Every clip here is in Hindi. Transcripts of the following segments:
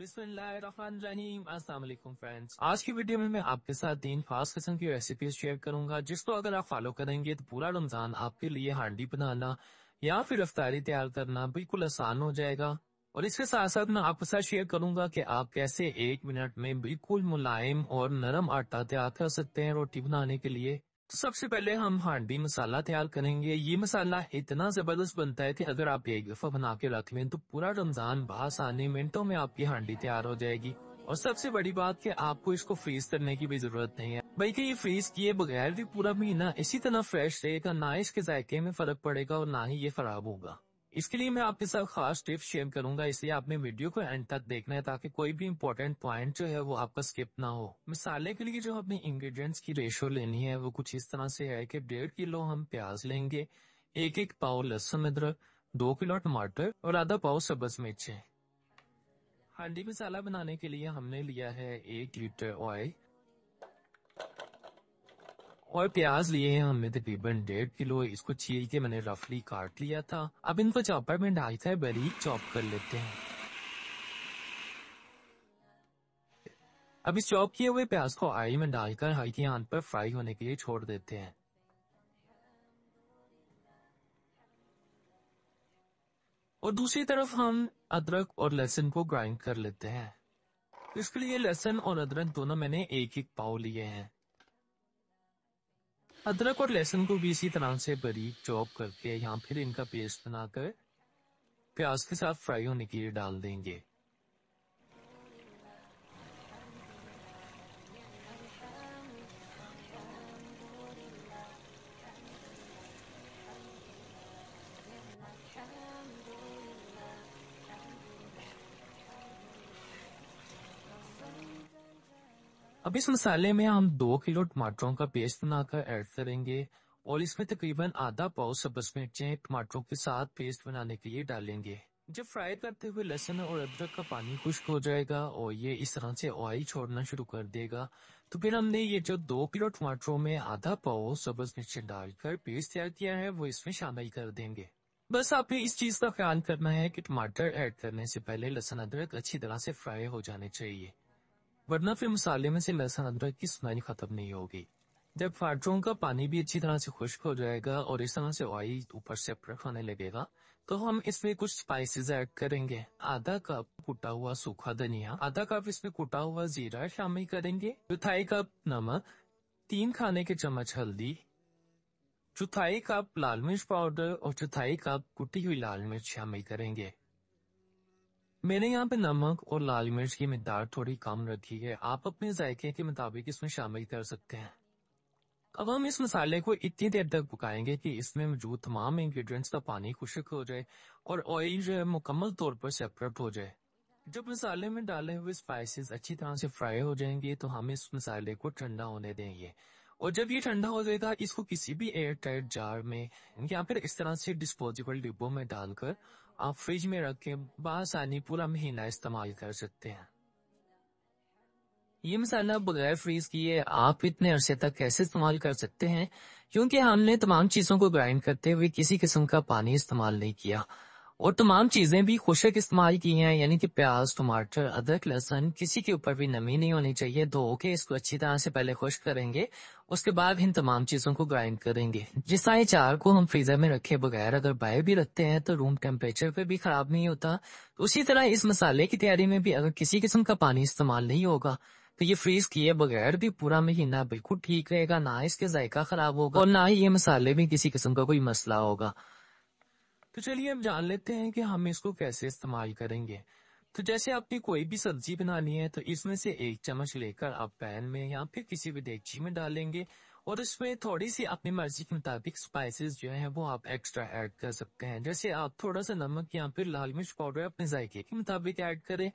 फ्रेंड्स आज की वीडियो में मैं आपके साथ तीन फास्ट किस्म की रेसिपीज शेयर करूंगा जिसको अगर आप फॉलो करेंगे तो पूरा रमजान आपके लिए हांडी बनाना या फिर रफ्तारी तैयार करना बिल्कुल आसान हो जाएगा और इसके साथ साथ मैं आपके साथ शेयर करूंगा कि आप कैसे एक मिनट में बिल्कुल मुलायम और नरम आटा तैयार कर सकते हैं रोटी बनाने के लिए तो सबसे पहले हम हांडी मसाला तैयार करेंगे ये मसाला इतना जबरदस्त बनता है कि अगर आप एक दफा बना के रख लें तो पूरा रमजान बास आने मिनटों में आपकी हांडी तैयार हो जाएगी और सबसे बड़ी बात कि आपको इसको फ्रीज करने की भी जरूरत नहीं है बल्कि ये फ्रीज किए बगैर भी पूरा महीना इसी तरह फ्रेश रहेगा ना इसके जायके में फर्क पड़ेगा और ना ही ये खराब होगा इसके लिए मैं आपके साथ खास टिप्स शेयर करूंगा इसलिए आपने वीडियो को एंड तक देखना है ताकि कोई भी इम्पोर्टेंट पॉइंट जो है वो आपका स्किप ना हो मिसाले के लिए जो हमने इंग्रेडिएंट्स की रेशो लेनी है वो कुछ इस तरह से है कि डेढ़ किलो हम प्याज लेंगे एक एक पाव लहसुन अदरक दो किलो टमाटर और आधा पाव सब्ज मिर्चे हांडी मसाला बनाने के लिए हमने लिया है एक लीटर ऑयल और प्याज लिए हैं हमने तो तकरीबन डेढ़ किलो इसको छील के मैंने रफली काट लिया था अब इनको चॉपर में था बारीक चॉप कर लेते हैं अब इस चॉप किए हुए प्याज को आई में डालकर हल्की आंत पर फ्राई होने के लिए छोड़ देते हैं और दूसरी तरफ हम अदरक और लहसुन को ग्राइंड कर लेते हैं इसके लिए लहसुन और अदरक दोनों मैंने एक एक पाव लिए हैं अदरक और लहसुन को भी इसी तरह से बरीक चॉप करके या फिर इनका पेस्ट बनाकर प्याज के साथ फ्राई होने के लिए डाल देंगे अब इस मसाले में हम दो किलो टमाटरों का पेस्ट बनाकर ऐड करेंगे और इसमें तकरीबन आधा पाव सब्ज मिर्चें टमाटरों के साथ पेस्ट बनाने के लिए डालेंगे जब फ्राई करते हुए लहसुन और अदरक का पानी खुश्क हो जाएगा और ये इस तरह से ऑयल छोड़ना शुरू कर देगा तो फिर हमने ये जो दो किलो टमाटरों में आधा पाव सब्ज मिर्चें डालकर पेस्ट तैयार किया है वो इसमें शामिल कर देंगे बस आप इस चीज का ख्याल करना है की टमाटर एड करने से पहले लहसुन अदरक अच्छी तरह से फ्राई हो जाने चाहिए वरना फिर मसाले में से लहसुन अदरक की सुनाई खत्म नहीं होगी जब फाटरों का पानी भी अच्छी तरह से खुश्क हो जाएगा और इस तरह से ऑयल ऊपर से सेपरेट होने लगेगा तो हम इसमें कुछ स्पाइसेस ऐड करेंगे आधा कप कुटा हुआ सूखा धनिया आधा कप इसमें कुटा हुआ जीरा शामिल करेंगे चौथाई कप नमक तीन खाने के चम्मच हल्दी चौथाई कप लाल मिर्च पाउडर और चौथाई कप कुटी हुई लाल मिर्च शामिल करेंगे मैंने यहाँ पे नमक और लाल मिर्च की मकदार थोड़ी कम रखी है आप अपने जायके के मुताबिक इसमें शामिल कर सकते हैं अब हम इस मसाले को इतनी देर तक पकाएंगे कि इसमें मौजूद तमाम इंग्रेडिएंट्स का पानी खुशक हो जाए और ऑयल जो है मुकम्मल तौर पर सेपरेट हो जाए जब मसाले में डाले हुए स्पाइसेस अच्छी तरह से फ्राई हो जाएंगे तो हम इस मसाले को ठंडा होने देंगे और जब ये ठंडा हो जाएगा इसको किसी भी एयर टाइट जार में या फिर इस तरह से डिस्पोजेबल डिब्बों में डालकर आप फ्रिज में रख के बासानी पूरा महीना इस्तेमाल कर सकते हैं ये मसाला बगैर फ्रीज किए आप इतने अरसे तक कैसे इस्तेमाल कर सकते हैं क्योंकि हमने तमाम चीज़ों को ग्राइंड करते हुए किसी किस्म का पानी इस्तेमाल नहीं किया और तमाम चीजें भी खुशक इस्तेमाल की हैं यानी कि प्याज टमाटर अदरक लहसन किसी के ऊपर भी नमी नहीं होनी चाहिए धो के इसको अच्छी तरह से पहले खुश करेंगे उसके बाद इन तमाम चीजों को ग्राइंड करेंगे जिस तरह चार को हम फ्रीजर में रखे बगैर अगर बाहर भी रखते हैं तो रूम टेम्परेचर पे भी खराब नहीं होता तो उसी तरह इस मसाले की तैयारी में भी अगर किसी किस्म का पानी इस्तेमाल नहीं होगा तो ये फ्रीज किए बगैर भी पूरा महीना बिल्कुल ठीक रहेगा ना इसके जायका खराब होगा और ना ही ये मसाले में किसी किस्म का कोई मसला होगा तो चलिए हम जान लेते हैं कि हम इसको कैसे इस्तेमाल करेंगे तो जैसे आपने कोई भी सब्जी बनानी है तो इसमें से एक चम्मच लेकर आप पैन में या फिर किसी भी डेगची में डालेंगे और इसमें थोड़ी सी अपनी मर्जी के मुताबिक स्पाइसेस जो है वो आप एक्स्ट्रा ऐड कर सकते हैं जैसे आप थोड़ा सा नमक या फिर लाल मिर्च पाउडर अपने जायके के मुताबिक ऐड करें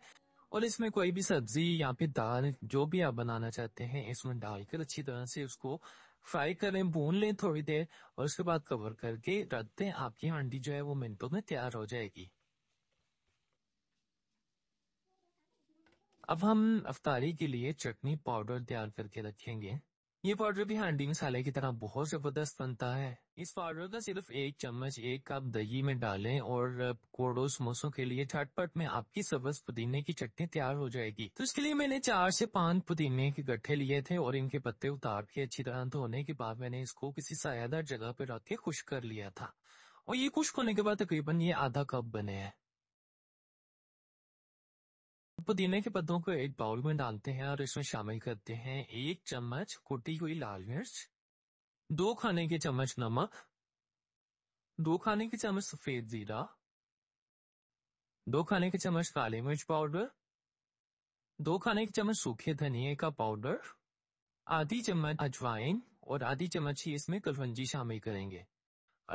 और इसमें कोई भी सब्जी या फिर दाल जो भी आप बनाना चाहते हैं इसमें डालकर अच्छी तरह से उसको फ्राई करें भून लें थोड़ी देर और उसके बाद कवर करके रख दें आपकी हांडी जो है वो मिनटों में तैयार हो जाएगी अब हम अफतारी के लिए चटनी पाउडर तैयार करके रखेंगे ये पाउडर भी हांडी मसाले की तरह बहुत जबरदस्त बनता है इस पाउडर का सिर्फ एक चम्मच एक कप दही में डालें और कोड़ो समोसों के लिए झटपट में आपकी सबस पुदीने की चटनी तैयार हो जाएगी तो इसके लिए मैंने चार से पांच पुदीने के गट्ठे लिए थे और इनके पत्ते उतार के अच्छी तरह धोने के बाद मैंने इसको किसी सायादार जगह पर रख के खुश कर लिया था और ये खुश्क होने के बाद तकरीबन ये आधा कप बने हैं पुदीने के पत्तों को एक बाउल में डालते हैं और इसमें शामिल करते हैं एक चम्मच कुटी हुई लाल मिर्च दो खाने के चम्मच नमक दो खाने के चम्मच सफेद जीरा दो खाने के चम्मच काली मिर्च पाउडर दो खाने के चम्मच सूखे धनिए का पाउडर आधी चम्मच अजवाइन और आधी चम्मच ही इसमें कलवंजी शामिल करेंगे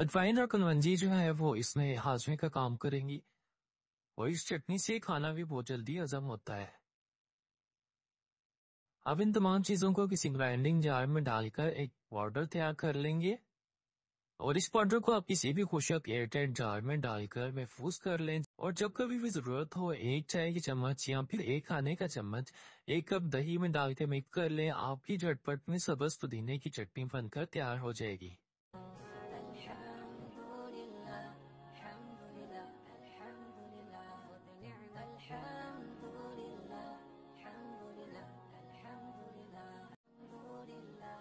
अजवाइन और कलवंजी जो है वो इसमें हाजमे का काम करेंगी और इस चटनी से खाना भी बहुत जल्दी हजम होता है अब इन तमाम चीजों को किसी ग्राइंडिंग जार में डालकर एक पाउडर तैयार कर लेंगे और इस पाउडर को आप किसी भी खुशक एयरटाइट जार में डालकर महफूज कर लें और जब कभी भी जरूरत हो एक चाय की चम्मच या फिर एक खाने का चम्मच एक कप दही में डाल के मिक्स कर लें आपकी झटपट में सबस पुदीने की चटनी बनकर तैयार हो जाएगी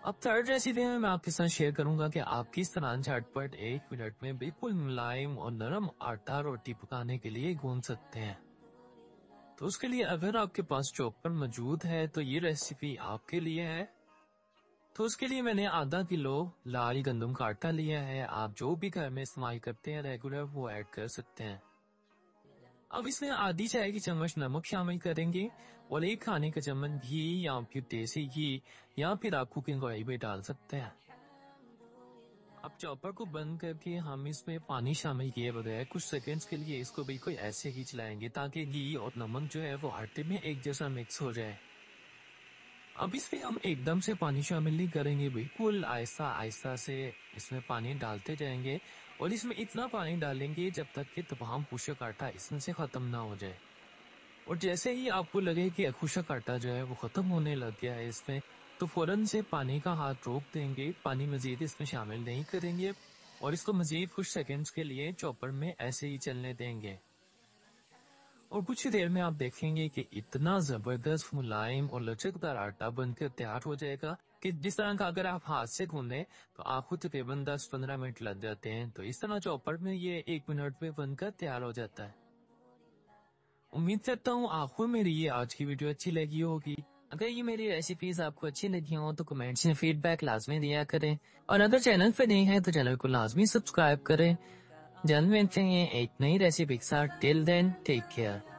अब थर्ड रेसिपी में मैं आपके साथ शेयर करूंगा कि आप किस तरह झटपट एक मिनट में बिल्कुल मुलायम और नरम आटा रोटी पकाने के लिए गूंद सकते हैं तो उसके लिए अगर आपके पास चोपर मौजूद है तो ये रेसिपी आपके लिए है तो उसके लिए मैंने आधा किलो लाल गंदम का आटा लिया है आप जो भी घर में इस्तेमाल करते हैं रेगुलर वो ऐड कर सकते हैं अब इसमें आधी चाय की चम्मच नमक शामिल करेंगे और एक खाने का चम्मच घी या फिर देसी घी या फिर आप कुकिंग गोई भी डाल सकते हैं अब चॉपर को बंद करके हम इसमें पानी शामिल किए बगैर कुछ सेकंड्स के लिए इसको बिल्कुल ऐसे ही चलाएंगे ताकि घी और नमक जो है वो आटे में एक जैसा मिक्स हो जाए अब इसमें हम एकदम से पानी शामिल नहीं करेंगे बिल्कुल आहिस्ता आहिस्ता से इसमें पानी डालते जाएंगे और इसमें इतना पानी डालेंगे जब तक कि तमाम खुशक आटा इसमें से ख़त्म ना हो जाए और जैसे ही आपको लगे कि खुशक आटा जो है वो ख़त्म होने लग गया है इसमें तो फ़ौरन से पानी का हाथ रोक देंगे पानी मज़ीद इसमें शामिल नहीं करेंगे और इसको मज़ीद कुछ सेकेंड्स के लिए चॉपर में ऐसे ही चलने देंगे और कुछ ही देर में आप देखेंगे कि इतना ज़बरदस्त मुलायम और लचकदार आटा बनकर तैयार हो जाएगा कि जिस तरह का अगर आप हाथ से घूम तो आप खुद तकरीबन दस पंद्रह मिनट लग जाते हैं तो इस तरह चौपट में ये एक मिनट में बनकर तैयार हो जाता है उम्मीद करता हूँ आपको मेरी ये आज की वीडियो अच्छी लगी होगी अगर ये मेरी रेसिपीज आपको अच्छी लगी हो तो कमेंट्स में फीडबैक लाजमी दिया करें और अगर चैनल पर नहीं है तो चैनल को लाजमी सब्सक्राइब करें जल्द मिलते हैं एक नई रेसिपी के साथ टिल देन टेक केयर